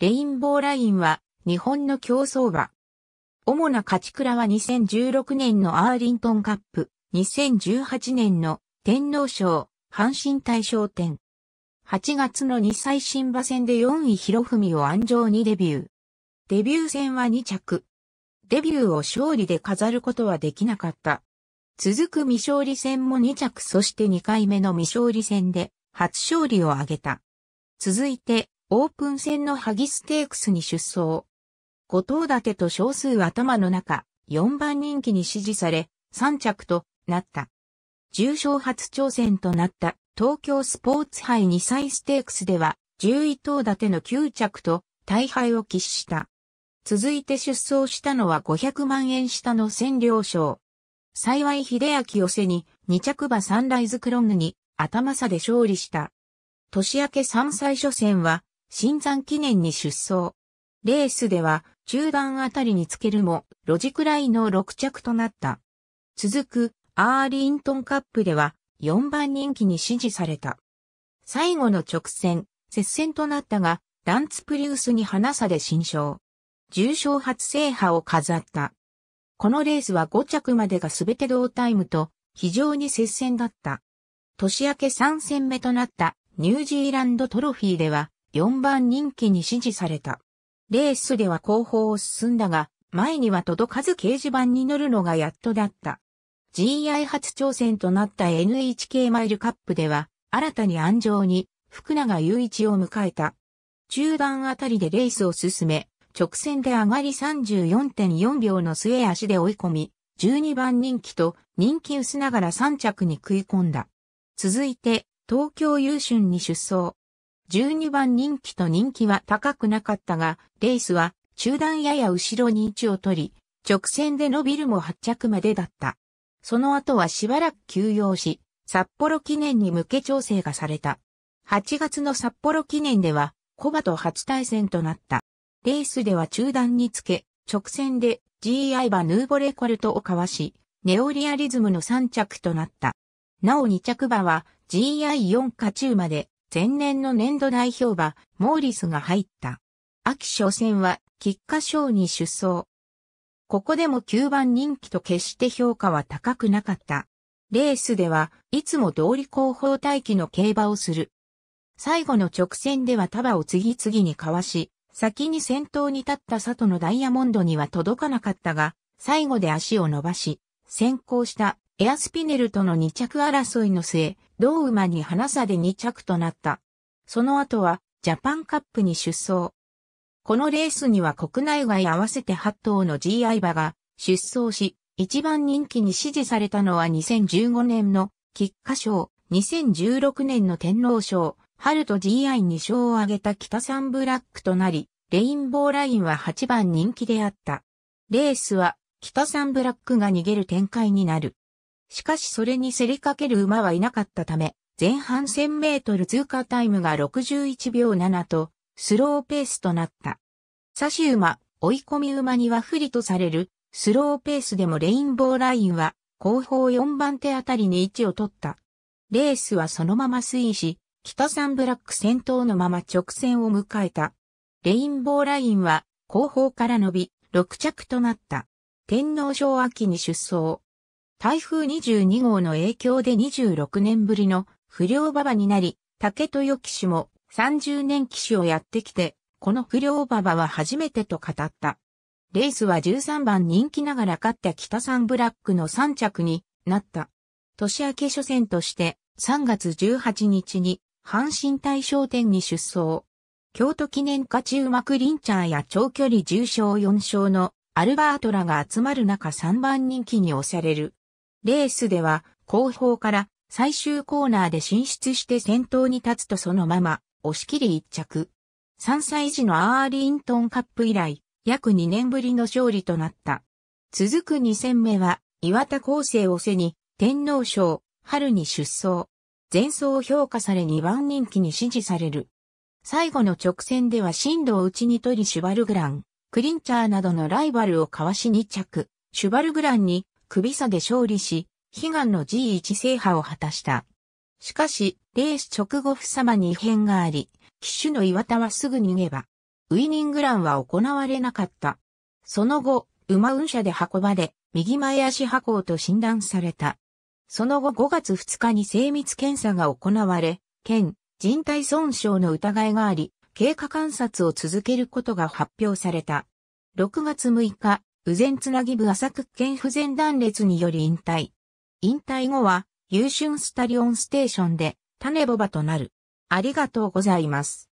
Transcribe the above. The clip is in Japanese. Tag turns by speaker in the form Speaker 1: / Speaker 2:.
Speaker 1: レインボーラインは日本の競争馬。主な勝ち倉は2016年のアーリントンカップ、2018年の天皇賞、阪神大賞典。8月の2歳新馬戦で4位広文を安城にデビュー。デビュー戦は2着。デビューを勝利で飾ることはできなかった。続く未勝利戦も2着そして2回目の未勝利戦で初勝利を挙げた。続いて、オープン戦のハギステークスに出走。後藤立てと少数頭の中、4番人気に支持され、3着となった。重賞初挑戦となった東京スポーツ杯2歳ステークスでは、11頭立ての9着と大敗を喫した。続いて出走したのは500万円下の占領賞。幸い秀明を背に2着馬サンライズクロンヌに頭差で勝利した。年明け3歳初戦は新山記念に出走。レースでは中段あたりにつけるも、ロジクライの6着となった。続く、アーリントンカップでは、4番人気に支持された。最後の直線、接戦となったが、ランツプリウスに花差で新勝。重賞初制覇を飾った。このレースは5着までが全て同タイムと、非常に接戦だった。年明け3戦目となったニュージーランドトロフィーでは、4番人気に支持された。レースでは後方を進んだが、前には届かず掲示板に乗るのがやっとだった。GI 初挑戦となった NHK マイルカップでは、新たに安城に福永雄一を迎えた。中段あたりでレースを進め、直線で上がり34.4秒の末足で追い込み、12番人気と人気薄ながら3着に食い込んだ。続いて、東京優春に出走。12番人気と人気は高くなかったが、レースは中段やや後ろに位置を取り、直線で伸びるも発着までだった。その後はしばらく休養し、札幌記念に向け調整がされた。8月の札幌記念では、コバと初対戦となった。レースでは中段につけ、直線で GI バヌーボレコルトをかわし、ネオリアリズムの3着となった。なお2着馬は GI4 カチューで前年の年度代表馬、モーリスが入った。秋初戦は、菊花賞に出走。ここでも9番人気と決して評価は高くなかった。レースでは、いつも通り後方待機の競馬をする。最後の直線では束を次々にかわし、先に先頭に立った里のダイヤモンドには届かなかったが、最後で足を伸ばし、先行したエアスピネルとの2着争いの末、同馬に花差で2着となった。その後は、ジャパンカップに出走。このレースには国内外合わせて8頭の GI 馬が出走し、一番人気に支持されたのは2015年の菊花賞、2016年の天皇賞、春と GI2 勝を挙げた北三ブラックとなり、レインボーラインは8番人気であった。レースは北三ブラックが逃げる展開になる。しかしそれに競りかける馬はいなかったため、前半1000メートル通過タイムが61秒7と、スローペースとなった。差し馬、追い込み馬には不利とされる、スローペースでもレインボーラインは、後方4番手あたりに位置を取った。レースはそのまま推移し、北サンブラック先頭のまま直線を迎えた。レインボーラインは後方から伸び、6着となった。天皇賞秋に出走。台風22号の影響で26年ぶりの不良馬場になり、竹豊騎手も30年騎手をやってきて、この不良馬場は初めてと語った。レースは13番人気ながら勝った北山ブラックの3着になった。年明け初戦として3月18日に阪神大賞店に出走。京都記念勝ち馬クリンチャーや長距離重賞4勝のアルバートラが集まる中3番人気に押される。レースでは後方から最終コーナーで進出して先頭に立つとそのまま押し切り一着。3歳児のアーリントンカップ以来、約2年ぶりの勝利となった。続く2戦目は、岩田康生を背に、天皇賞、春に出走。前走を評価され2番人気に支持される。最後の直線では進路を内に取りシュバルグラン、クリンチャーなどのライバルをかわし2着、シュバルグランに首差で勝利し、悲願の G1 制覇を果たした。しかし、レース直後不様に異変があり、騎手の岩田はすぐ逃げ場。ウイニングランは行われなかった。その後、馬運車で運ばれ、右前足破行と診断された。その後5月2日に精密検査が行われ、県、人体損傷の疑いがあり、経過観察を続けることが発表された。6月6日、右前つなぎ部浅く県不全断裂により引退。引退後は、優春スタリオンステーションで、種ボバとなる。ありがとうございます。